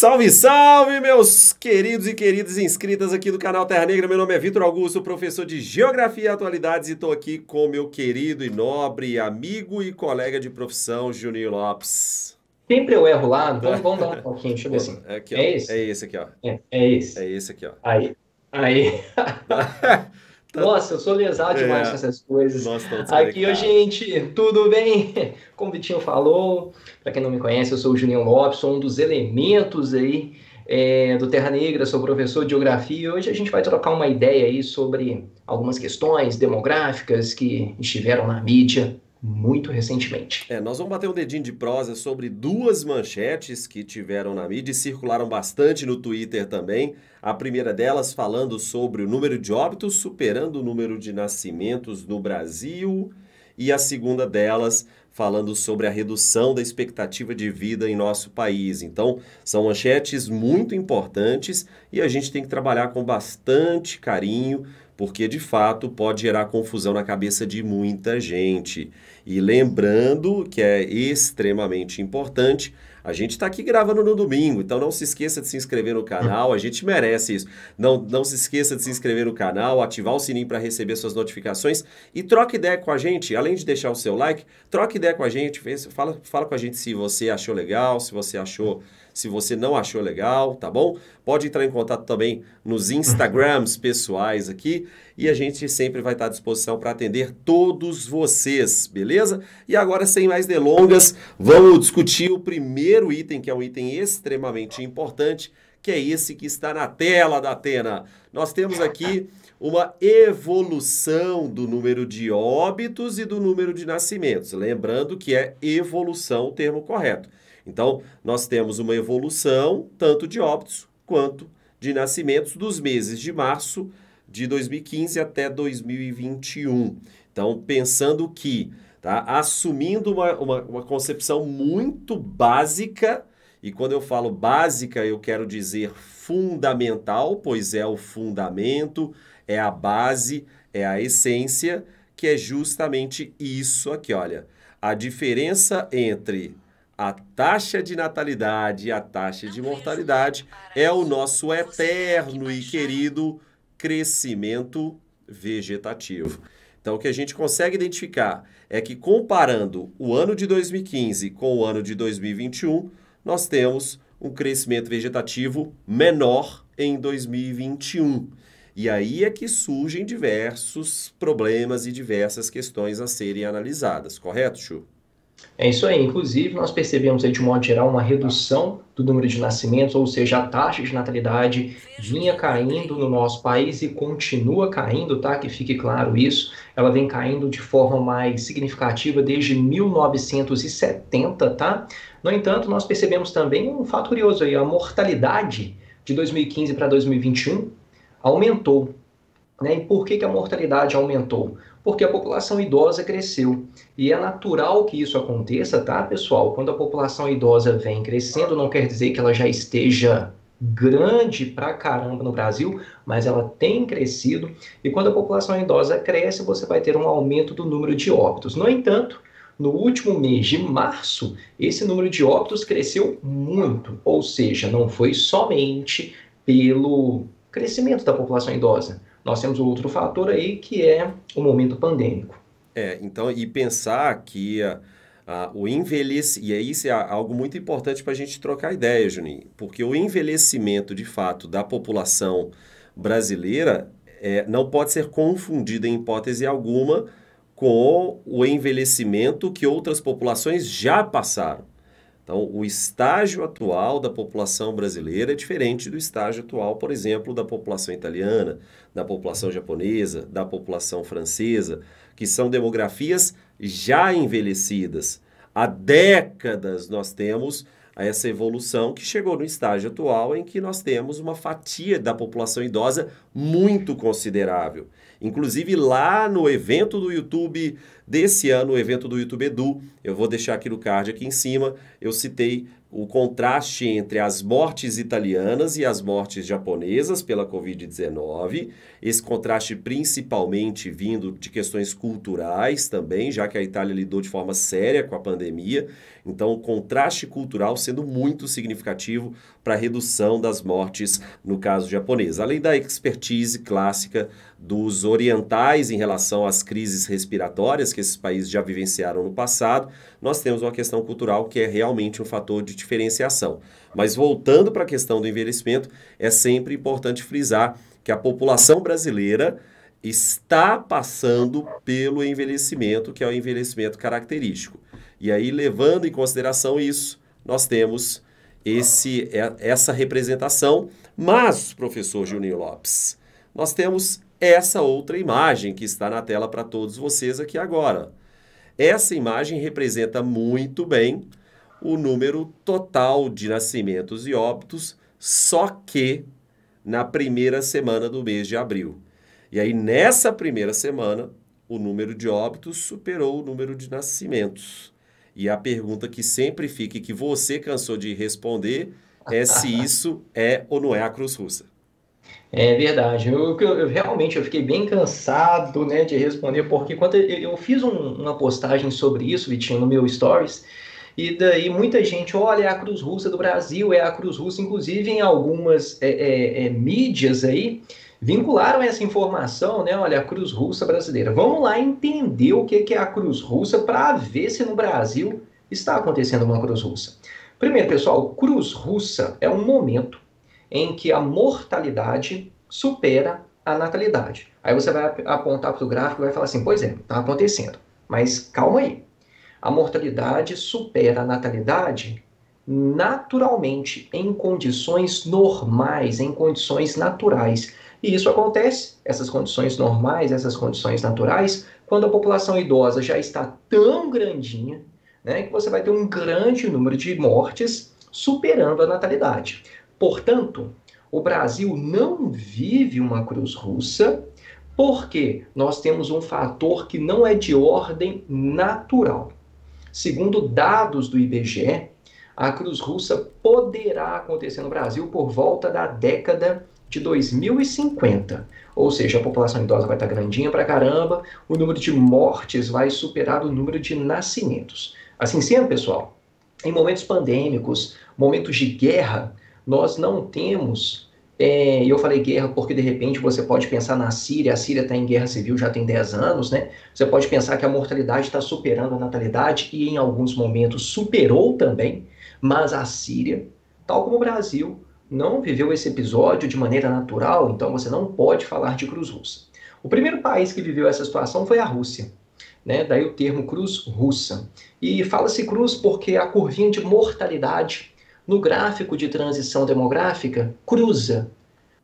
Salve, salve, meus queridos e queridas inscritas aqui do canal Terra Negra. Meu nome é Vitor Augusto, professor de Geografia e Atualidades, e estou aqui com meu querido e nobre amigo e colega de profissão, Juninho Lopes. Sempre eu erro lá, vamos, então vamos dar um pouquinho, deixa eu ver assim. É aqui, é, esse? É esse aqui, ó. É, é esse. É esse aqui, ó. Aí. Aí. Tá. Nossa, eu sou lesado é. demais é. com essas coisas. Nossa, Aqui, ó, gente, tudo bem? Como o Vitinho falou, para quem não me conhece, eu sou o Julião Lopes, sou um dos elementos aí é, do Terra Negra, sou professor de geografia e hoje a gente vai trocar uma ideia aí sobre algumas questões demográficas que estiveram na mídia muito recentemente. É, nós vamos bater um dedinho de prosa sobre duas manchetes que tiveram na mídia e circularam bastante no Twitter também. A primeira delas falando sobre o número de óbitos superando o número de nascimentos no Brasil, e a segunda delas falando sobre a redução da expectativa de vida em nosso país. Então, são manchetes muito importantes e a gente tem que trabalhar com bastante carinho porque de fato pode gerar confusão na cabeça de muita gente. E lembrando que é extremamente importante, a gente está aqui gravando no domingo, então não se esqueça de se inscrever no canal, a gente merece isso. Não, não se esqueça de se inscrever no canal, ativar o sininho para receber suas notificações e troque ideia com a gente, além de deixar o seu like, troque ideia com a gente, fala, fala com a gente se você achou legal, se você achou, se você não achou legal, tá bom? Pode entrar em contato também nos Instagrams pessoais aqui e a gente sempre vai estar à disposição para atender todos vocês, beleza? E agora, sem mais delongas, vamos discutir o primeiro item, que é um item extremamente importante, que é esse que está na tela da Atena. Nós temos aqui uma evolução do número de óbitos e do número de nascimentos. Lembrando que é evolução o termo correto. Então, nós temos uma evolução tanto de óbitos quanto de nascimentos dos meses de março de 2015 até 2021. Então, pensando que, tá, assumindo uma, uma, uma concepção muito básica, e quando eu falo básica, eu quero dizer fundamental, pois é o fundamento, é a base, é a essência, que é justamente isso aqui, olha. A diferença entre a taxa de natalidade e a taxa de mortalidade é o nosso eterno e querido crescimento vegetativo. Então, o que a gente consegue identificar é que, comparando o ano de 2015 com o ano de 2021, nós temos um crescimento vegetativo menor em 2021. E aí é que surgem diversos problemas e diversas questões a serem analisadas, correto, Chu? É isso aí. Inclusive, nós percebemos aí, de modo geral uma redução do número de nascimentos, ou seja, a taxa de natalidade vinha caindo no nosso país e continua caindo, tá? Que fique claro isso. Ela vem caindo de forma mais significativa desde 1970, tá? No entanto, nós percebemos também um fato curioso aí, a mortalidade de 2015 para 2021 aumentou. Né? E por que, que a mortalidade aumentou? porque a população idosa cresceu. E é natural que isso aconteça, tá, pessoal? Quando a população idosa vem crescendo, não quer dizer que ela já esteja grande pra caramba no Brasil, mas ela tem crescido. E quando a população idosa cresce, você vai ter um aumento do número de óbitos. No entanto, no último mês de março, esse número de óbitos cresceu muito, ou seja, não foi somente pelo crescimento da população idosa, nós temos outro fator aí que é o momento pandêmico. É, então, e pensar que a, a, o envelhecimento, e aí isso é algo muito importante para a gente trocar ideia, Juninho, porque o envelhecimento de fato da população brasileira é, não pode ser confundido em hipótese alguma com o envelhecimento que outras populações já passaram. Então, o estágio atual da população brasileira é diferente do estágio atual, por exemplo, da população italiana, da população japonesa, da população francesa, que são demografias já envelhecidas Há décadas nós temos essa evolução que chegou no estágio atual em que nós temos uma fatia da população idosa muito considerável. Inclusive lá no evento do YouTube desse ano, o evento do YouTube Edu, eu vou deixar aqui no card aqui em cima, eu citei o contraste entre as mortes italianas e as mortes japonesas pela Covid-19, esse contraste principalmente vindo de questões culturais também, já que a Itália lidou de forma séria com a pandemia, então, o contraste cultural sendo muito significativo para a redução das mortes no caso japonês. Além da expertise clássica dos orientais em relação às crises respiratórias que esses países já vivenciaram no passado, nós temos uma questão cultural que é realmente um fator de diferenciação. Mas voltando para a questão do envelhecimento, é sempre importante frisar que a população brasileira está passando pelo envelhecimento, que é o envelhecimento característico. E aí, levando em consideração isso, nós temos esse, é, essa representação. Mas, professor Juninho Lopes, nós temos essa outra imagem que está na tela para todos vocês aqui agora. Essa imagem representa muito bem o número total de nascimentos e óbitos, só que na primeira semana do mês de abril. E aí, nessa primeira semana, o número de óbitos superou o número de nascimentos. E a pergunta que sempre fica e que você cansou de responder é se isso é ou não é a Cruz Russa. É verdade. Eu, eu, eu, realmente eu fiquei bem cansado, né, de responder porque quando eu, eu fiz um, uma postagem sobre isso, Vitinho, no meu stories, e daí muita gente, olha, é a Cruz Russa do Brasil, é a Cruz Russa, inclusive em algumas é, é, é, mídias aí, vincularam essa informação, né? Olha, a Cruz Russa brasileira. Vamos lá entender o que é a Cruz Russa para ver se no Brasil está acontecendo uma Cruz Russa. Primeiro, pessoal, Cruz Russa é um momento em que a mortalidade supera a natalidade. Aí você vai apontar para o gráfico e vai falar assim: pois é, está acontecendo. Mas calma aí. A mortalidade supera a natalidade naturalmente, em condições normais, em condições naturais. E isso acontece, essas condições normais, essas condições naturais, quando a população idosa já está tão grandinha, né, que você vai ter um grande número de mortes superando a natalidade. Portanto, o Brasil não vive uma cruz russa, porque nós temos um fator que não é de ordem natural. Segundo dados do IBGE, a cruz russa poderá acontecer no Brasil por volta da década de 2050. Ou seja, a população idosa vai estar grandinha pra caramba, o número de mortes vai superar o número de nascimentos. Assim sendo, pessoal, em momentos pandêmicos, momentos de guerra, nós não temos. É, eu falei guerra porque de repente você pode pensar na Síria, a Síria está em guerra civil já tem 10 anos, né? Você pode pensar que a mortalidade está superando a natalidade e em alguns momentos superou também, mas a Síria, tal como o Brasil, não viveu esse episódio de maneira natural, então você não pode falar de cruz russa. O primeiro país que viveu essa situação foi a Rússia. Né? Daí o termo cruz russa. E fala-se cruz porque a curvinha de mortalidade no gráfico de transição demográfica cruza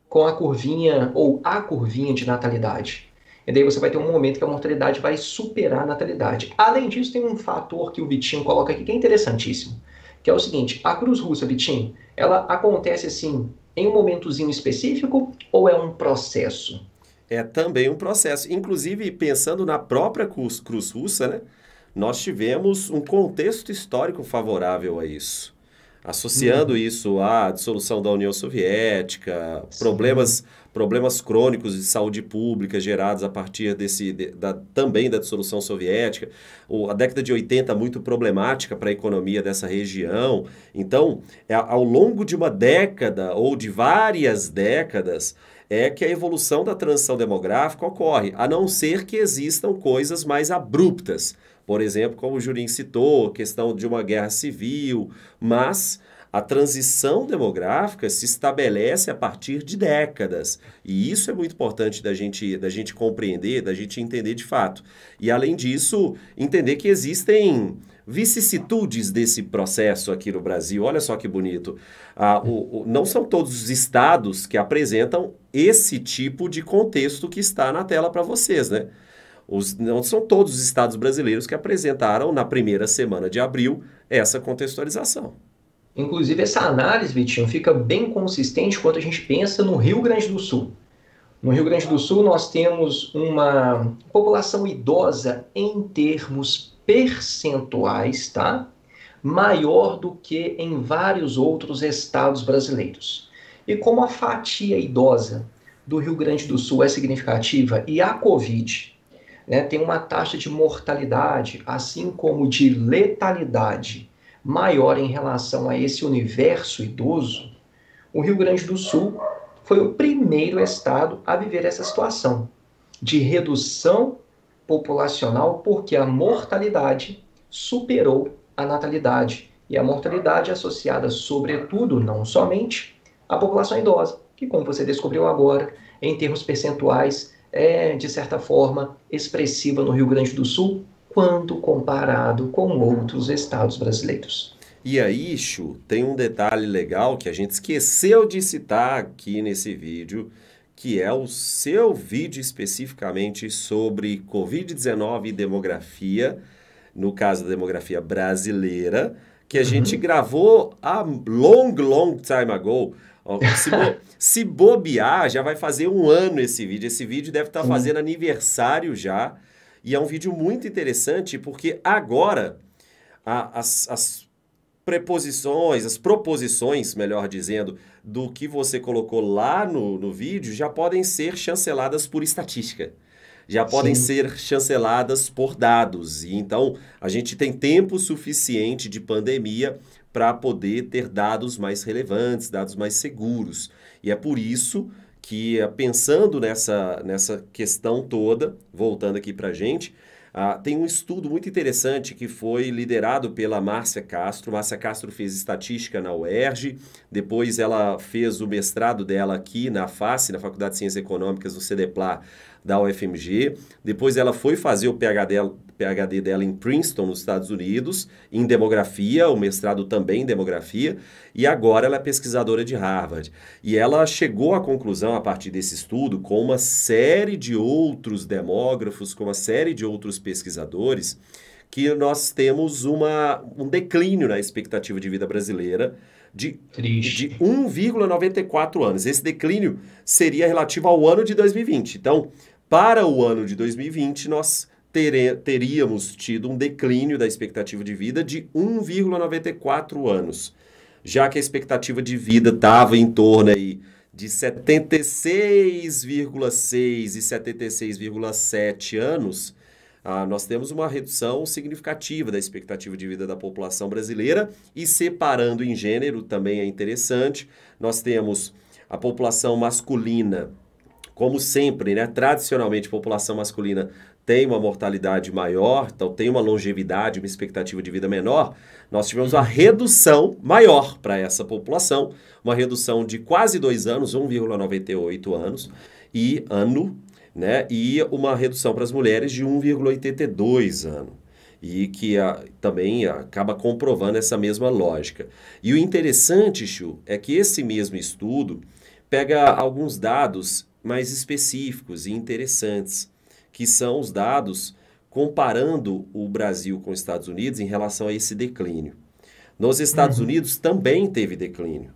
com a curvinha ou a curvinha de natalidade. E daí você vai ter um momento que a mortalidade vai superar a natalidade. Além disso, tem um fator que o Vitinho coloca aqui que é interessantíssimo, que é o seguinte: a cruz russa, Vitinho, ela acontece assim em um momentozinho específico ou é um processo? É também um processo. Inclusive, pensando na própria Cruz, Cruz Russa, né, nós tivemos um contexto histórico favorável a isso associando uhum. isso à dissolução da União Soviética, Sim. problemas problemas crônicos de saúde pública gerados a partir desse de, da, também da dissolução soviética, o, a década de 80 muito problemática para a economia dessa região. Então, é, ao longo de uma década ou de várias décadas, é que a evolução da transição demográfica ocorre, a não ser que existam coisas mais abruptas. Por exemplo, como o Jurim citou, a questão de uma guerra civil, mas a transição demográfica se estabelece a partir de décadas. E isso é muito importante da gente, da gente compreender, da gente entender de fato. E, além disso, entender que existem vicissitudes desse processo aqui no Brasil. Olha só que bonito. Ah, o, o, não são todos os estados que apresentam esse tipo de contexto que está na tela para vocês, né? Os, não são todos os estados brasileiros que apresentaram na primeira semana de abril essa contextualização. Inclusive, essa análise, Vitinho, fica bem consistente quando a gente pensa no Rio Grande do Sul. No Rio Grande do Sul, nós temos uma população idosa em termos percentuais, tá? Maior do que em vários outros estados brasileiros. E como a fatia idosa do Rio Grande do Sul é significativa e a Covid né, tem uma taxa de mortalidade, assim como de letalidade, maior em relação a esse universo idoso, o Rio Grande do Sul foi o primeiro estado a viver essa situação de redução populacional, porque a mortalidade superou a natalidade. E a mortalidade associada, sobretudo, não somente, à população idosa, que, como você descobriu agora, em termos percentuais, é, de certa forma, expressiva no Rio Grande do Sul, quando comparado com outros estados brasileiros. E aí, Chu, tem um detalhe legal que a gente esqueceu de citar aqui nesse vídeo, que é o seu vídeo especificamente sobre Covid-19 e demografia, no caso da demografia brasileira, que a uhum. gente gravou há long, long time ago. Se, bo se, bobear, já vai fazer um ano esse vídeo. Esse vídeo deve estar tá fazendo aniversário já. E é um vídeo muito interessante porque agora a, as, as preposições, as proposições, melhor dizendo, do que você colocou lá no, no vídeo já podem ser chanceladas por estatística já podem Sim. ser chanceladas por dados. E então a gente tem tempo suficiente de pandemia para poder ter dados mais relevantes, dados mais seguros. E é por isso que, pensando nessa, nessa questão toda, voltando aqui para a gente, ah, tem um estudo muito interessante que foi liderado pela Márcia Castro. Márcia Castro fez estatística na UERJ, depois ela fez o mestrado dela aqui na FACE, na Faculdade de Ciências Econômicas do CDPLA da UFMG. Depois ela foi fazer o PhD, PhD dela em Princeton, nos Estados Unidos, em demografia, o mestrado também em demografia, e agora ela é pesquisadora de Harvard. E ela chegou à conclusão, a partir desse estudo, com uma série de outros demógrafos, com uma série de outros pesquisadores que nós temos uma, um declínio na expectativa de vida brasileira de, de 1,94 anos. Esse declínio seria relativo ao ano de 2020. Então, para o ano de 2020, nós teríamos tido um declínio da expectativa de vida de 1,94 anos. Já que a expectativa de vida estava em torno aí de 76,6 e 76,7 anos, ah, nós temos uma redução significativa da expectativa de vida da população brasileira e separando em gênero também é interessante. Nós temos a população masculina, como sempre, né? Tradicionalmente, a população masculina tem uma mortalidade maior, então tem uma longevidade, uma expectativa de vida menor, nós tivemos uma redução maior para essa população, uma redução de quase dois anos, 1,98 anos, e ano né? e uma redução para as mulheres de 1,82 ano. E que a, também acaba comprovando essa mesma lógica. E o interessante, Chu, é que esse mesmo estudo pega alguns dados mais específicos e interessantes, que são os dados comparando o Brasil com os Estados Unidos em relação a esse declínio. Nos Estados uhum. Unidos também teve declínio.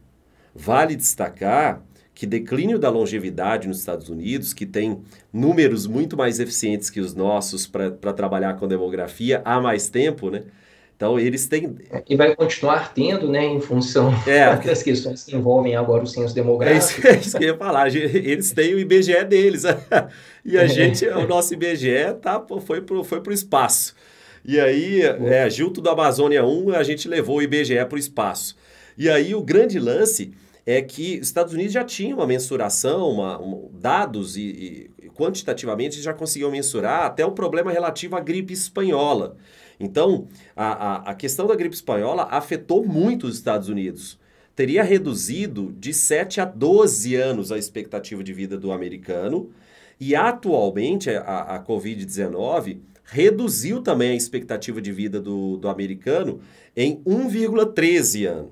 Vale destacar que declínio da longevidade nos Estados Unidos, que tem números muito mais eficientes que os nossos para trabalhar com demografia há mais tempo, né? Então eles têm. É, e vai continuar tendo, né, em função é, das questões que envolvem agora o censo é demográfico. É isso, que eu ia falar. Eles têm o IBGE deles. Né? e a é. gente, o nosso IBGE tá, foi para o foi pro espaço. E aí, é, junto do Amazônia 1, a gente levou o IBGE para o espaço. E aí o grande lance é que os Estados Unidos já tinha uma mensuração, uma, um, dados e, e quantitativamente já conseguiam mensurar até o problema relativo à gripe espanhola. Então, a, a, a questão da gripe espanhola afetou muito os Estados Unidos teria reduzido de 7 a 12 anos a expectativa de vida do americano. E atualmente a, a Covid-19 reduziu também a expectativa de vida do, do americano em 1,13 anos.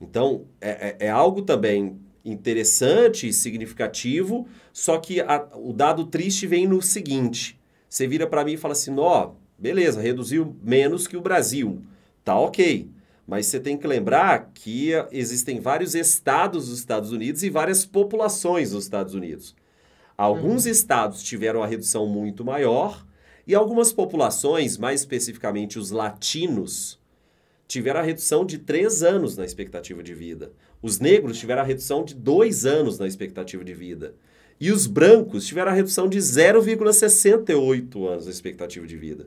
Então, é, é, é, algo também interessante e significativo, só que a, o dado triste vem no seguinte: você vira para mim e fala assim, ó, beleza, reduziu menos que o Brasil, tá ok. Mas você tem que lembrar que existem vários estados dos Estados Unidos e várias populações dos Estados Unidos. Alguns uhum. estados tiveram uma redução muito maior e algumas populações, mais especificamente os latinos, tiveram a redução de três anos na expectativa de vida. Os negros tiveram a redução de dois anos na expectativa de vida. E os brancos tiveram a redução de 0,68 anos na expectativa de vida.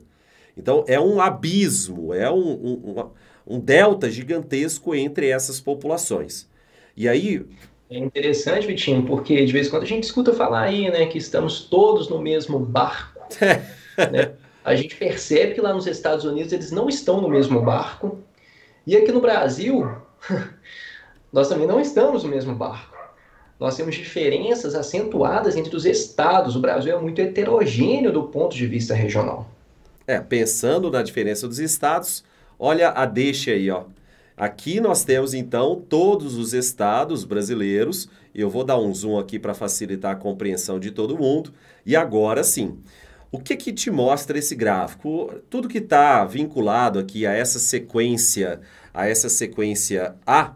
Então é um abismo, é um, um, um delta gigantesco entre essas populações. E aí, é interessante, Vitinho, porque de vez em quando a gente escuta falar aí, né, que estamos todos no mesmo barco. né? A gente percebe que lá nos Estados Unidos eles não estão no mesmo barco, e aqui no Brasil, nós também não estamos no mesmo barco. Nós temos diferenças acentuadas entre os estados. O Brasil é muito heterogêneo do ponto de vista regional. É, pensando na diferença dos estados, olha a deixa aí, ó. Aqui nós temos então todos os estados brasileiros. Eu vou dar um zoom aqui para facilitar a compreensão de todo mundo. E agora sim, o que que te mostra esse gráfico? Tudo que está vinculado aqui a essa sequência, a essa sequência A,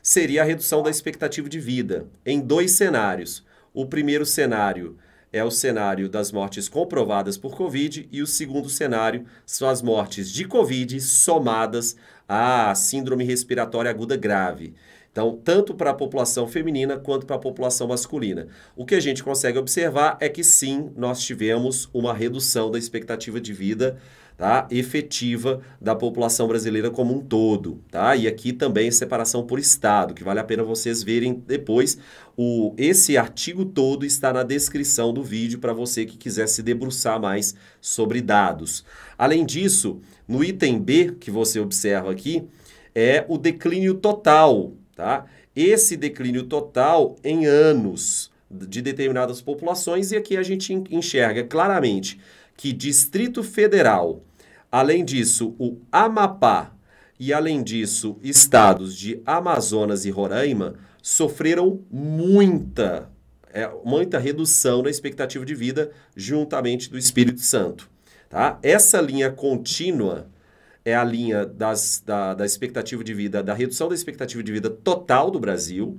seria a redução da expectativa de vida em dois cenários. O primeiro cenário é o cenário das mortes comprovadas por Covid e o segundo cenário são as mortes de Covid somadas à síndrome respiratória aguda grave. Então, tanto para a população feminina quanto para a população masculina. O que a gente consegue observar é que sim, nós tivemos uma redução da expectativa de vida tá, efetiva da população brasileira como um todo. Tá? E aqui também separação por estado, que vale a pena vocês verem depois. O, esse artigo todo está na descrição do vídeo para você que quiser se debruçar mais sobre dados. Além disso, no item B que você observa aqui, é o declínio total Tá? Esse declínio total em anos de determinadas populações, e aqui a gente enxerga claramente que Distrito Federal, além disso, o Amapá e, além disso, estados de Amazonas e Roraima sofreram muita, é, muita redução na expectativa de vida juntamente do Espírito Santo. Tá? Essa linha contínua é a linha das, da, da expectativa de vida, da redução da expectativa de vida total do Brasil.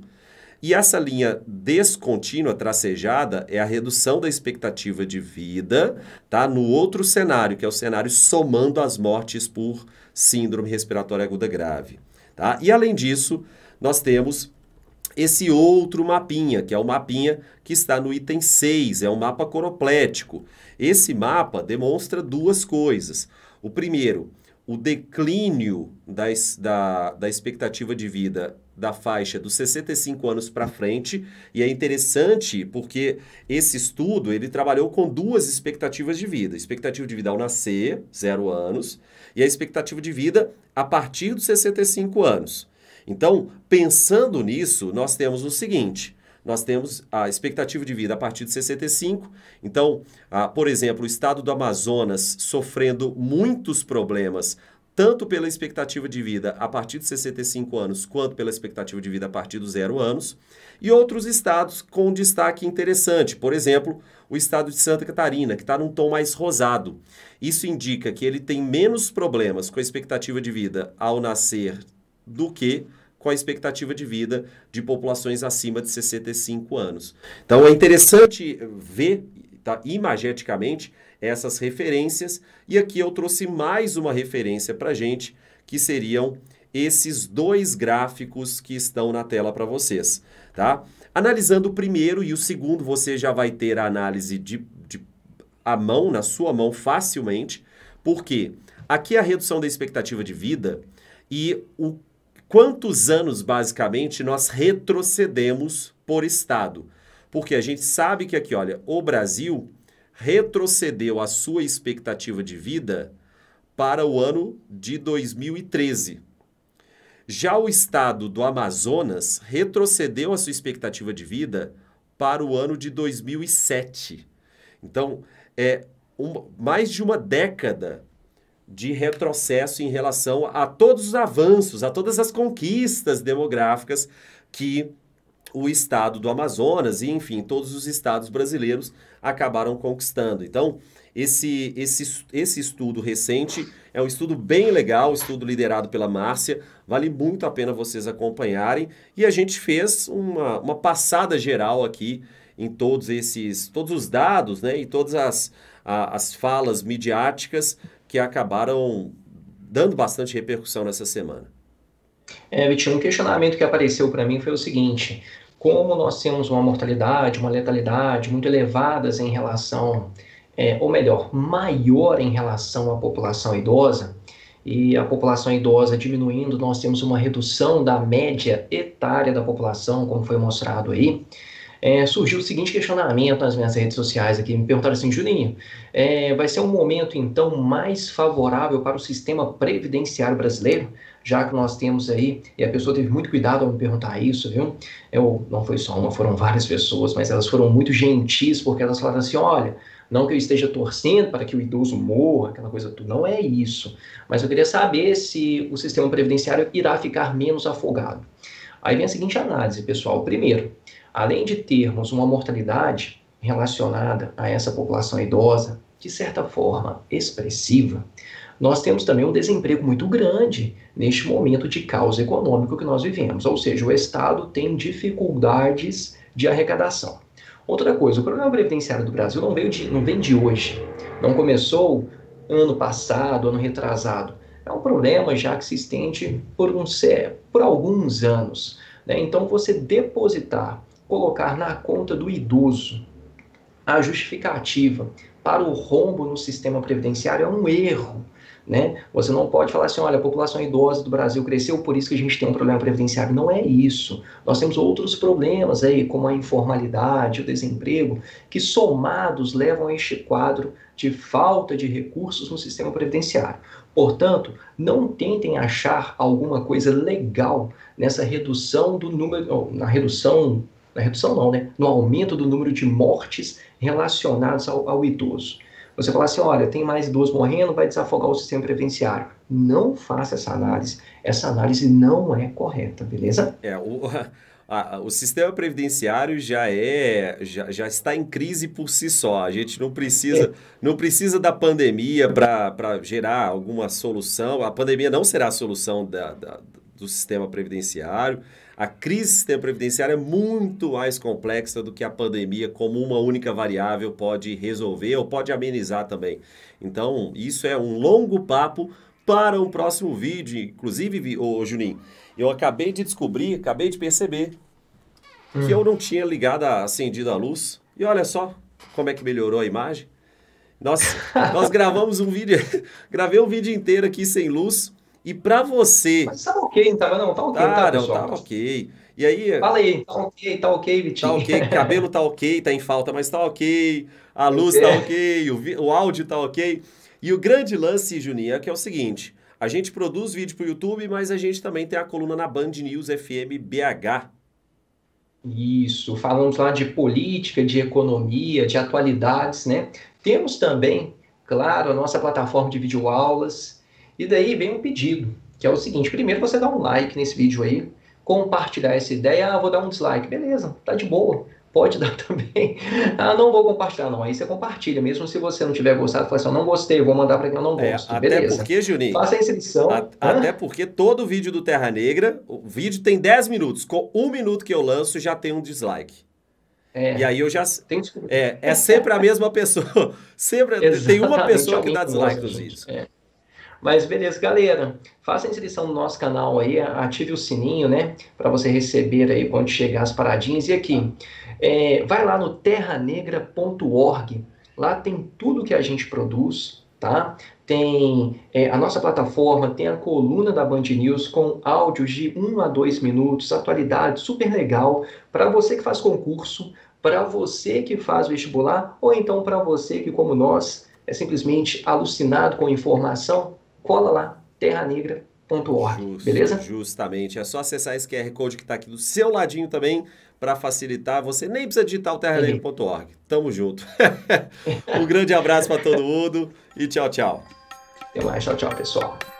E essa linha descontínua, tracejada, é a redução da expectativa de vida, tá? No outro cenário, que é o cenário somando as mortes por síndrome respiratória aguda grave, tá? E além disso, nós temos esse outro mapinha, que é o mapinha que está no item 6, é um mapa coroplético. Esse mapa demonstra duas coisas. O primeiro, o declínio da, da, da expectativa de vida da faixa dos 65 anos para frente, e é interessante porque esse estudo ele trabalhou com duas expectativas de vida: expectativa de vida ao nascer, zero anos, e a expectativa de vida a partir dos 65 anos. Então, pensando nisso, nós temos o seguinte: nós temos a expectativa de vida a partir de 65. Então, ah, por exemplo, o estado do Amazonas sofrendo muitos problemas tanto pela expectativa de vida a partir de 65 anos, quanto pela expectativa de vida a partir dos zero anos, e outros estados com destaque interessante, por exemplo, o estado de Santa Catarina, que está num tom mais rosado. Isso indica que ele tem menos problemas com a expectativa de vida ao nascer do que com a expectativa de vida de populações acima de 65 anos. Então é interessante ver tá, imageticamente essas referências, e aqui eu trouxe mais uma referência para a gente, que seriam esses dois gráficos que estão na tela para vocês. Tá? Analisando o primeiro e o segundo, você já vai ter a análise de, de a mão, na sua mão, facilmente, porque aqui é a redução da expectativa de vida e o quantos anos, basicamente, nós retrocedemos por Estado. Porque a gente sabe que aqui, olha, o Brasil retrocedeu a sua expectativa de vida para o ano de 2013. Já o estado do Amazonas retrocedeu a sua expectativa de vida para o ano de 2007. Então, é um, mais de uma década de retrocesso em relação a todos os avanços, a todas as conquistas demográficas que o estado do Amazonas e, enfim, todos os estados brasileiros acabaram conquistando. Então, esse, esse, esse estudo recente é um estudo bem legal, estudo liderado pela Márcia, vale muito a pena vocês acompanharem. E a gente fez uma, uma passada geral aqui em todos esses, todos os dados né, e todas as, a, as falas midiáticas que acabaram dando bastante repercussão nessa semana. É, Vitinho, um questionamento que apareceu para mim foi o seguinte: como nós temos uma mortalidade, uma letalidade muito elevadas em relação, é, ou melhor, maior em relação à população idosa, e a população idosa diminuindo, nós temos uma redução da média etária da população, como foi mostrado aí é, surgiu o seguinte questionamento nas minhas redes sociais aqui. Me perguntaram assim, Julinho, é, vai ser um momento então mais favorável para o sistema previdenciário brasileiro? Já que nós temos aí, e a pessoa teve muito cuidado ao me perguntar isso, viu? Eu, não foi só uma, foram várias pessoas, mas elas foram muito gentis, porque elas falaram assim: olha, não que eu esteja torcendo para que o idoso morra, aquela coisa tudo, não é isso. Mas eu queria saber se o sistema previdenciário irá ficar menos afogado. Aí vem a seguinte análise, pessoal. Primeiro, além de termos uma mortalidade relacionada a essa população idosa, de certa forma expressiva, nós temos também um desemprego muito grande neste momento de caos econômico que nós vivemos, ou seja, o Estado tem dificuldades de arrecadação. Outra coisa, o problema previdenciário do Brasil não, veio de, não vem de hoje, não começou ano passado, ano retrasado. É um problema já que se estende por, um, por alguns anos. Né? Então, você depositar colocar na conta do idoso a justificativa para o rombo no sistema previdenciário é um erro. Né? Você não pode falar assim, olha, a população idosa do Brasil cresceu, por isso que a gente tem um problema previdenciário. Não é isso. Nós temos outros problemas aí, como a informalidade, o desemprego, que somados levam a este quadro de falta de recursos no sistema previdenciário. Portanto, não tentem achar alguma coisa legal nessa redução do número, na redução na redução não, né? No aumento do número de mortes relacionadas ao, ao idoso. Você fala assim, olha, tem mais idosos morrendo, vai desafogar o sistema previdenciário. Não faça essa análise. Essa análise não é correta, beleza? É, o, a, o sistema previdenciário já é já, já está em crise por si só. A gente não precisa é. não precisa da pandemia para gerar alguma solução. A pandemia não será a solução da, da do sistema previdenciário a crise sistema previdenciário é muito mais complexa do que a pandemia, como uma única variável pode resolver ou pode amenizar também. Então, isso é um longo papo para um próximo vídeo. Inclusive, ô Juninho, eu acabei de descobrir, acabei de perceber hum. que eu hum. não tinha ligado, acendido a luz. E olha só como é que melhorou a imagem. Nós, nós gravamos um vídeo, gravei um vídeo inteiro aqui sem luz. E para você. Mas tá ok, não tava não, tá ok, tá, tá tá ok. E aí. Fala aí, tá ok, tá ok, Vitinho. Tá ok, cabelo tá ok, tá em falta, mas tá ok. A tá luz está tá ok, o, o áudio tá ok. E o grande lance, Juninho, é que é o seguinte: a gente produz vídeo pro YouTube, mas a gente também tem a coluna na Band News FM BH. Isso, falamos lá de política, de economia, de atualidades, né? Temos também, claro, a nossa plataforma de videoaulas e daí vem um pedido, que é o seguinte: primeiro você dá um like nesse vídeo aí, compartilhar essa ideia, ah, vou dar um dislike, beleza, tá de boa. Pode dar também. ah, não vou compartilhar, não. Aí você compartilha, mesmo se você não tiver gostado, fala assim: eu não gostei, vou mandar para quem eu não é, gosto. É, até beleza. porque, Juninho. Faça a inscrição. A, até porque todo vídeo do Terra Negra, o vídeo tem 10 minutos. Com um minuto que eu lanço, já tem um dislike. É, e aí eu já. Tem... É, é sempre a mesma pessoa. sempre Exatamente, tem uma pessoa que dá dislike nos vídeos. É. Mas beleza, galera, faça a inscrição no nosso canal aí, ative o sininho, né, para você receber aí quando chegar as paradinhas. E aqui, é, vai lá no terranegra.org, lá tem tudo que a gente produz, tá? Tem é, a nossa plataforma, tem a coluna da Band News com áudios de 1 a 2 minutos, atualidade super legal para você que faz concurso, para você que faz vestibular ou então para você que, como nós, é simplesmente alucinado com informação, cola lá, terranegra.org, beleza? Justamente, é só acessar esse QR Code que está aqui do seu ladinho também para facilitar. Você nem precisa digitar o terranegra.org. Tamo junto. um grande abraço para todo mundo e tchau, tchau. Até mais, tchau, tchau, pessoal.